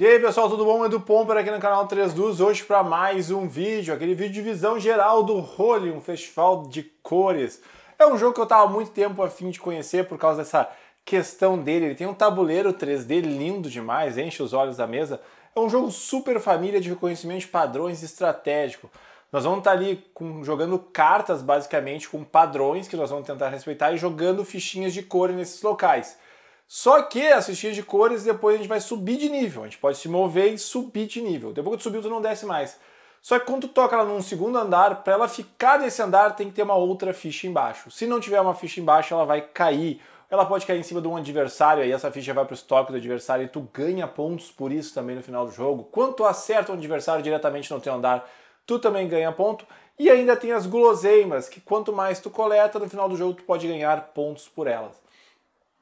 E aí pessoal, tudo bom? Edu Pomper aqui no canal 3 Dus, hoje para mais um vídeo, aquele vídeo de visão geral do Role, um festival de cores. É um jogo que eu estava há muito tempo a fim de conhecer por causa dessa questão dele. Ele tem um tabuleiro 3D lindo demais, enche os olhos da mesa. É um jogo super família de reconhecimento de padrões estratégico. Nós vamos estar tá ali com, jogando cartas basicamente com padrões que nós vamos tentar respeitar e jogando fichinhas de cor nesses locais. Só que assistir de cores depois a gente vai subir de nível. A gente pode se mover e subir de nível. Depois que tu subiu, tu não desce mais. Só que quando tu toca ela num segundo andar, para ela ficar nesse andar, tem que ter uma outra ficha embaixo. Se não tiver uma ficha embaixo, ela vai cair. Ela pode cair em cima de um adversário, aí essa ficha vai para os estoque do adversário e tu ganha pontos por isso também no final do jogo. Quando tu acerta um adversário diretamente no teu andar, tu também ganha ponto. E ainda tem as guloseimas, que quanto mais tu coleta, no final do jogo tu pode ganhar pontos por elas.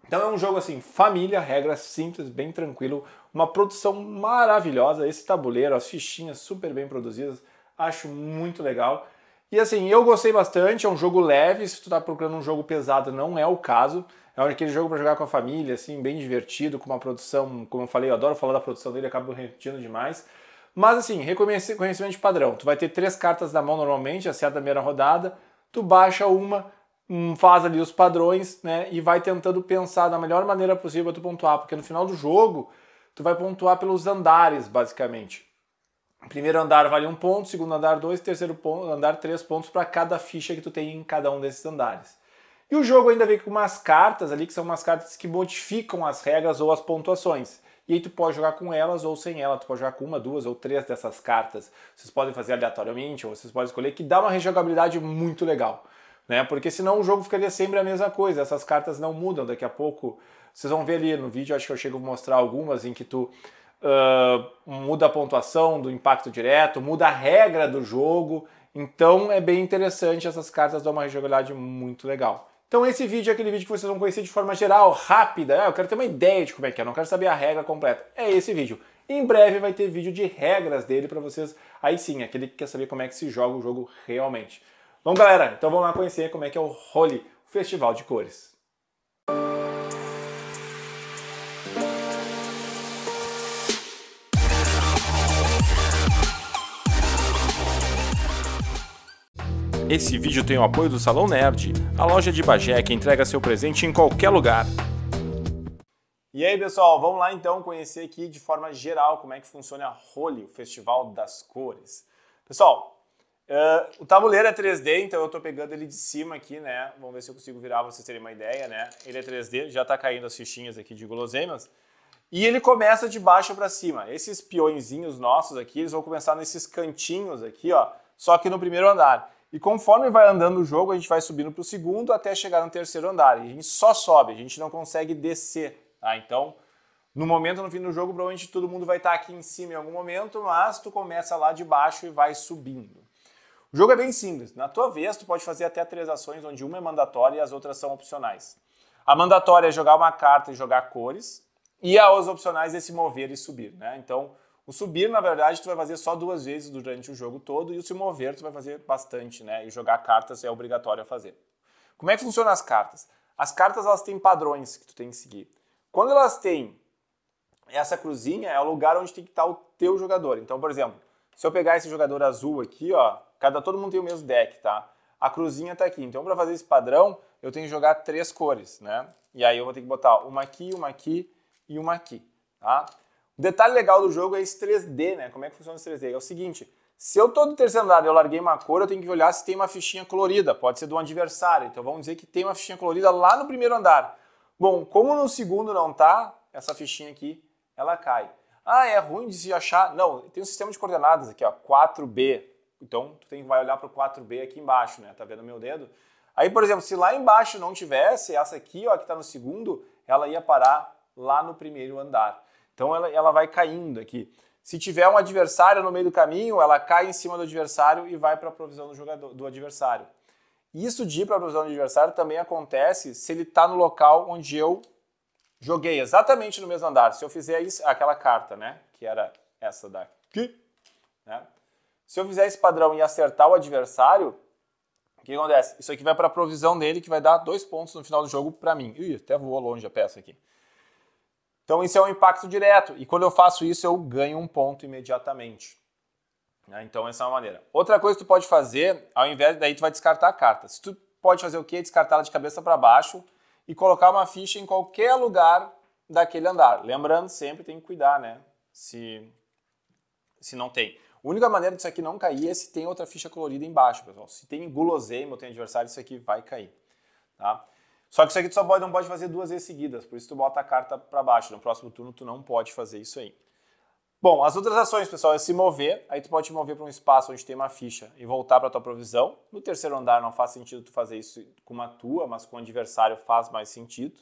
Então é um jogo assim, família, regras simples, bem tranquilo, uma produção maravilhosa, esse tabuleiro, as fichinhas super bem produzidas, acho muito legal. E assim, eu gostei bastante, é um jogo leve, se tu tá procurando um jogo pesado, não é o caso. É aquele jogo para jogar com a família, assim, bem divertido, com uma produção, como eu falei, eu adoro falar da produção dele, acabo repetindo demais. Mas assim, reconhecimento padrão. Tu vai ter três cartas na mão normalmente, a certa da primeira rodada, tu baixa uma faz ali os padrões, né? E vai tentando pensar da melhor maneira possível para tu pontuar, porque no final do jogo tu vai pontuar pelos andares, basicamente. Primeiro andar vale um ponto, segundo andar dois, terceiro ponto, andar três pontos para cada ficha que tu tem em cada um desses andares. E o jogo ainda vem com umas cartas ali que são umas cartas que modificam as regras ou as pontuações. E aí tu pode jogar com elas ou sem ela, tu pode jogar com uma, duas ou três dessas cartas. Vocês podem fazer aleatoriamente ou vocês podem escolher que dá uma rejogabilidade muito legal né? Porque senão o jogo ficaria sempre a mesma coisa, essas cartas não mudam, daqui a pouco vocês vão ver ali no vídeo, acho que eu chego a mostrar algumas em que tu uh, muda a pontuação do impacto direto, muda a regra do jogo, então é bem interessante, essas cartas dão uma rejogabilidade muito legal. Então esse vídeo é aquele vídeo que vocês vão conhecer de forma geral, rápida, né? eu quero ter uma ideia de como é que é, não quero saber a regra completa, é esse vídeo. Em breve vai ter vídeo de regras dele para vocês, aí sim, aquele que quer saber como é que se joga o jogo realmente. Bom, galera, então vamos lá conhecer como é que é o Holi, o Festival de Cores. Esse vídeo tem o apoio do Salão Nerd, a loja de Bagé que entrega seu presente em qualquer lugar. E aí, pessoal, vamos lá então conhecer aqui de forma geral como é que funciona a Holi, o Festival das Cores. Pessoal, Uh, o tabuleiro é 3D, então eu estou pegando ele de cima aqui, né? Vamos ver se eu consigo virar para vocês terem uma ideia, né? Ele é 3D, já está caindo as fichinhas aqui de guloseimas. E ele começa de baixo para cima. Esses peõezinhos nossos aqui, eles vão começar nesses cantinhos aqui, ó, só que no primeiro andar. E conforme vai andando o jogo, a gente vai subindo para o segundo até chegar no terceiro andar. E a gente só sobe, a gente não consegue descer, tá? Então, no momento, no fim do jogo, provavelmente todo mundo vai estar tá aqui em cima em algum momento, mas tu começa lá de baixo e vai subindo. O jogo é bem simples. Na tua vez, tu pode fazer até três ações, onde uma é mandatória e as outras são opcionais. A mandatória é jogar uma carta e jogar cores, e as opcionais é se mover e subir, né? Então, o subir, na verdade, tu vai fazer só duas vezes durante o jogo todo, e o se mover tu vai fazer bastante, né? E jogar cartas é obrigatório a fazer. Como é que funcionam as cartas? As cartas, elas têm padrões que tu tem que seguir. Quando elas têm essa cruzinha, é o lugar onde tem que estar o teu jogador. Então, por exemplo, se eu pegar esse jogador azul aqui, ó, Cada todo mundo tem o mesmo deck, tá? A cruzinha está aqui. Então, para fazer esse padrão, eu tenho que jogar três cores, né? E aí eu vou ter que botar uma aqui, uma aqui e uma aqui, tá? O detalhe legal do jogo é esse 3D, né? Como é que funciona esse 3D? É o seguinte, se eu estou no terceiro andar e eu larguei uma cor, eu tenho que olhar se tem uma fichinha colorida, pode ser do um adversário. Então vamos dizer que tem uma fichinha colorida lá no primeiro andar. Bom, como no segundo não tá, essa fichinha aqui, ela cai. Ah, é ruim de se achar? Não, tem um sistema de coordenadas aqui, ó, 4B, então, tu tem, vai olhar para o 4B aqui embaixo, né? Tá vendo meu dedo? Aí, por exemplo, se lá embaixo não tivesse, essa aqui, ó, que está no segundo, ela ia parar lá no primeiro andar. Então, ela, ela vai caindo aqui. Se tiver um adversário no meio do caminho, ela cai em cima do adversário e vai para a provisão do, jogador, do adversário. Isso de ir para a provisão do adversário também acontece se ele está no local onde eu joguei exatamente no mesmo andar. Se eu fizer isso, aquela carta, né? Que era essa daqui, né? Se eu fizer esse padrão e acertar o adversário, o que acontece? Isso aqui vai para a provisão dele, que vai dar dois pontos no final do jogo para mim. Ih, até voou longe a peça aqui. Então, isso é um impacto direto. E quando eu faço isso, eu ganho um ponto imediatamente. Né? Então, essa é uma maneira. Outra coisa que tu pode fazer, ao invés daí tu vai descartar a carta. Se tu pode fazer o quê? Descartá-la de cabeça para baixo e colocar uma ficha em qualquer lugar daquele andar. Lembrando, sempre tem que cuidar, né? Se, se não tem. A única maneira disso aqui não cair é se tem outra ficha colorida embaixo, pessoal. Se tem guloseima ou tem adversário, isso aqui vai cair. Tá? Só que isso aqui tu só pode, não pode fazer duas vezes seguidas, por isso tu bota a carta para baixo. No próximo turno tu não pode fazer isso aí. Bom, as outras ações, pessoal, é se mover. Aí tu pode te mover para um espaço onde tem uma ficha e voltar para tua provisão. No terceiro andar não faz sentido tu fazer isso com uma tua, mas com o adversário faz mais sentido.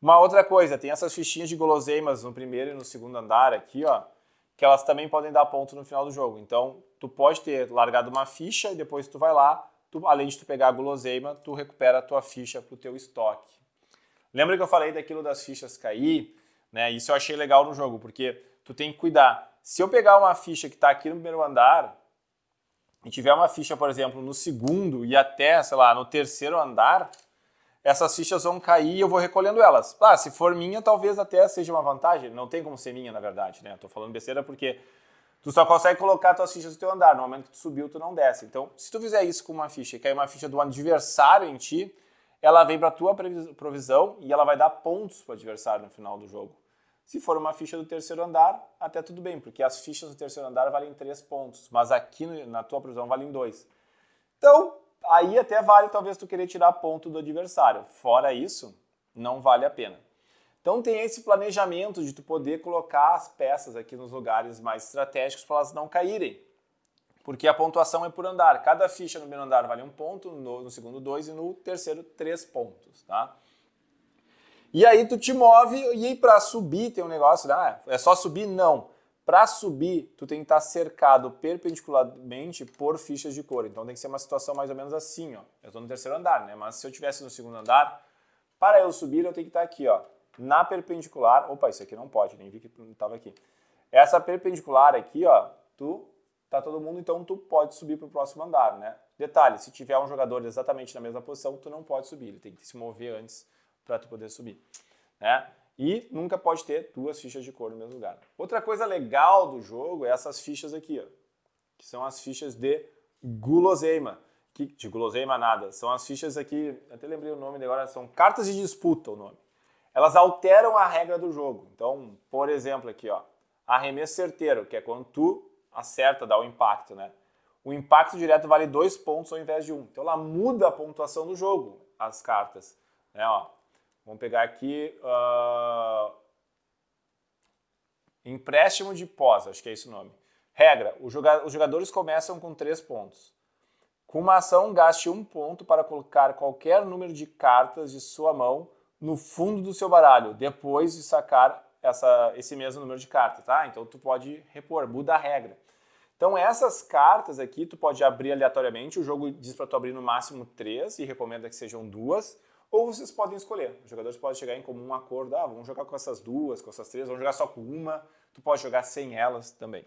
Uma outra coisa, tem essas fichinhas de guloseimas no primeiro e no segundo andar aqui, ó que elas também podem dar ponto no final do jogo. Então, tu pode ter largado uma ficha e depois tu vai lá, tu, além de tu pegar a guloseima, tu recupera a tua ficha para o teu estoque. Lembra que eu falei daquilo das fichas cair? Né? Isso eu achei legal no jogo, porque tu tem que cuidar. Se eu pegar uma ficha que está aqui no primeiro andar e tiver uma ficha, por exemplo, no segundo e até, sei lá, no terceiro andar, essas fichas vão cair e eu vou recolhendo elas. Ah, se for minha, talvez até seja uma vantagem. Não tem como ser minha, na verdade, né? Tô falando besteira porque tu só consegue colocar tuas fichas no teu andar. No momento que tu subiu, tu não desce. Então, se tu fizer isso com uma ficha e cair uma ficha do adversário em ti, ela vem para tua provisão e ela vai dar pontos para o adversário no final do jogo. Se for uma ficha do terceiro andar, até tudo bem, porque as fichas do terceiro andar valem 3 pontos, mas aqui na tua provisão valem 2. Então, aí até vale talvez tu querer tirar ponto do adversário. Fora isso, não vale a pena. Então tem esse planejamento de tu poder colocar as peças aqui nos lugares mais estratégicos para elas não caírem. Porque a pontuação é por andar. Cada ficha no primeiro andar vale um ponto, no, no segundo dois e no terceiro três pontos, tá? E aí tu te move e para subir tem um negócio, ah, é só subir? Não. Para subir, tu tem que estar tá cercado perpendicularmente por fichas de cor. Então tem que ser uma situação mais ou menos assim, ó. Eu estou no terceiro andar, né? Mas se eu tivesse no segundo andar, para eu subir, eu tenho que estar tá aqui, ó, na perpendicular. Opa, isso aqui não pode, nem vi que estava aqui. Essa perpendicular aqui, ó, tu tá todo mundo, então tu pode subir para o próximo andar, né? Detalhe, se tiver um jogador exatamente na mesma posição, tu não pode subir, ele tem que se mover antes para tu poder subir, né? E nunca pode ter duas fichas de cor no mesmo lugar. Outra coisa legal do jogo é essas fichas aqui, ó, que são as fichas de guloseima. Que, de guloseima nada, são as fichas aqui, até lembrei o nome agora, são cartas de disputa o nome. Elas alteram a regra do jogo. Então, por exemplo aqui, ó, arremesso certeiro, que é quando tu acerta, dá o impacto, né? O impacto direto vale dois pontos ao invés de um. Então ela muda a pontuação do jogo, as cartas. Né, ó, Vamos pegar aqui uh, empréstimo de pós, acho que é esse o nome. Regra: os jogadores começam com três pontos. Com uma ação, gaste um ponto para colocar qualquer número de cartas de sua mão no fundo do seu baralho, depois de sacar essa, esse mesmo número de cartas, tá? Então tu pode repor, muda a regra. Então essas cartas aqui tu pode abrir aleatoriamente, o jogo diz para tu abrir no máximo três e recomenda que sejam duas. Ou vocês podem escolher. Os jogadores podem chegar em comum acordo, ah, vamos jogar com essas duas, com essas três, vamos jogar só com uma, tu pode jogar sem elas também.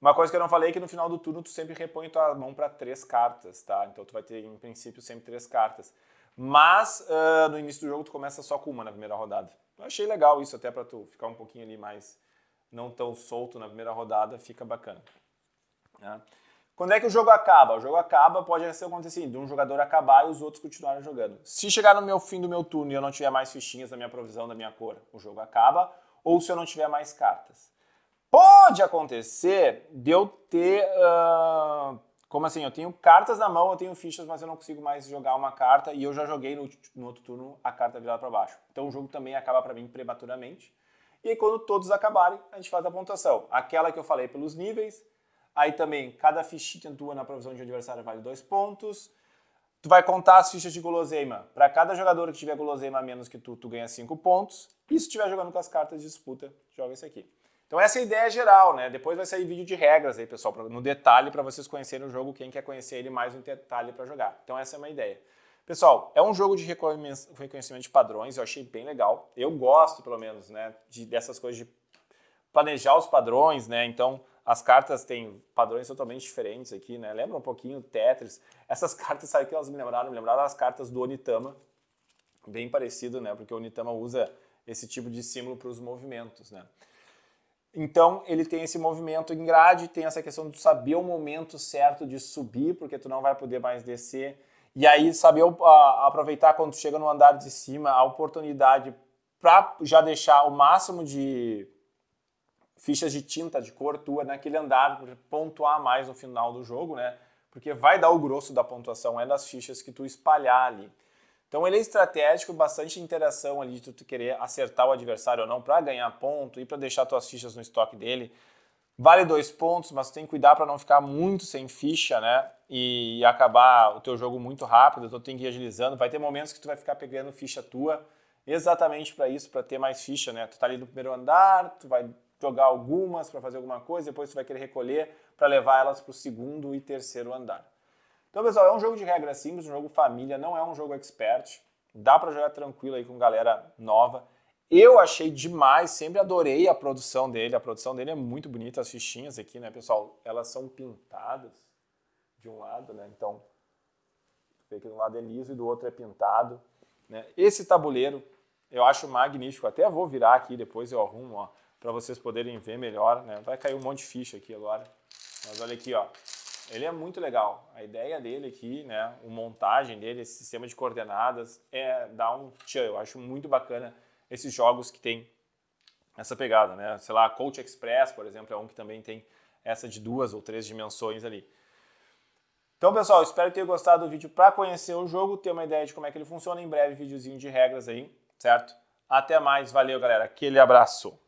Uma coisa que eu não falei é que no final do turno tu sempre repõe tua mão para três cartas, tá? Então tu vai ter, em princípio, sempre três cartas. Mas uh, no início do jogo tu começa só com uma na primeira rodada. Eu achei legal isso até para tu ficar um pouquinho ali mais não tão solto na primeira rodada, fica bacana. Né? Quando é que o jogo acaba? O jogo acaba, pode ser acontecendo de um jogador acabar e os outros continuarem jogando. Se chegar no meu fim do meu turno e eu não tiver mais fichinhas da minha provisão, da minha cor, o jogo acaba, ou se eu não tiver mais cartas. Pode acontecer de eu ter. Uh, como assim? Eu tenho cartas na mão, eu tenho fichas, mas eu não consigo mais jogar uma carta e eu já joguei no, no outro turno a carta virada para baixo. Então o jogo também acaba para mim prematuramente. E aí, quando todos acabarem, a gente faz a pontuação. Aquela que eu falei pelos níveis, Aí também, cada fichinha tua na provisão de adversário vale dois pontos. Tu vai contar as fichas de guloseima. Para cada jogador que tiver guloseima a menos que tu, tu ganha cinco pontos. E se estiver jogando com as cartas de disputa, joga esse aqui. Então essa é a ideia geral, né? Depois vai sair vídeo de regras aí, pessoal, no detalhe para vocês conhecerem o jogo, quem quer conhecer ele mais no detalhe para jogar. Então essa é uma ideia. Pessoal, é um jogo de reconhecimento de padrões, eu achei bem legal. Eu gosto, pelo menos, né, de, dessas coisas de planejar os padrões, né? Então, as cartas têm padrões totalmente diferentes aqui, né? Lembra um pouquinho Tetris. Essas cartas, sabe que elas me lembraram? Me lembraram as cartas do Onitama. Bem parecido, né? Porque o Onitama usa esse tipo de símbolo para os movimentos, né? Então, ele tem esse movimento em grade, tem essa questão de saber o momento certo de subir, porque tu não vai poder mais descer. E aí, saber a, aproveitar quando tu chega no andar de cima, a oportunidade para já deixar o máximo de fichas de tinta de cor tua naquele né, andar, pontuar mais no final do jogo, né? Porque vai dar o grosso da pontuação, é das fichas que tu espalhar ali. Então ele é estratégico, bastante interação ali de tu querer acertar o adversário ou não para ganhar ponto e para deixar tuas fichas no estoque dele. Vale dois pontos, mas tem que cuidar para não ficar muito sem ficha, né? E acabar o teu jogo muito rápido, então tem que ir agilizando. Vai ter momentos que tu vai ficar pegando ficha tua exatamente para isso, para ter mais ficha, né? Tu tá ali no primeiro andar, tu vai jogar algumas para fazer alguma coisa, depois você vai querer recolher para levar elas para o segundo e terceiro andar. Então, pessoal, é um jogo de regras simples, um jogo família, não é um jogo expert. Dá para jogar tranquilo aí com galera nova. Eu achei demais, sempre adorei a produção dele. A produção dele é muito bonita, as fichinhas aqui, né, pessoal? Elas são pintadas de um lado, né? Então, vê que de um lado é liso e do outro é pintado. Né? Esse tabuleiro eu acho magnífico. Até vou virar aqui, depois eu arrumo, ó para vocês poderem ver melhor, né? Vai cair um monte de ficha aqui agora. Mas olha aqui, ó. Ele é muito legal. A ideia dele aqui, né, o montagem dele, esse sistema de coordenadas é dar um tchan. Eu acho muito bacana esses jogos que tem essa pegada, né? Sei lá, Coach Express, por exemplo, é um que também tem essa de duas ou três dimensões ali. Então, pessoal, espero ter gostado do vídeo para conhecer o jogo, ter uma ideia de como é que ele funciona. Em breve, videozinho de regras aí, certo? Até mais, valeu, galera. Aquele abraço.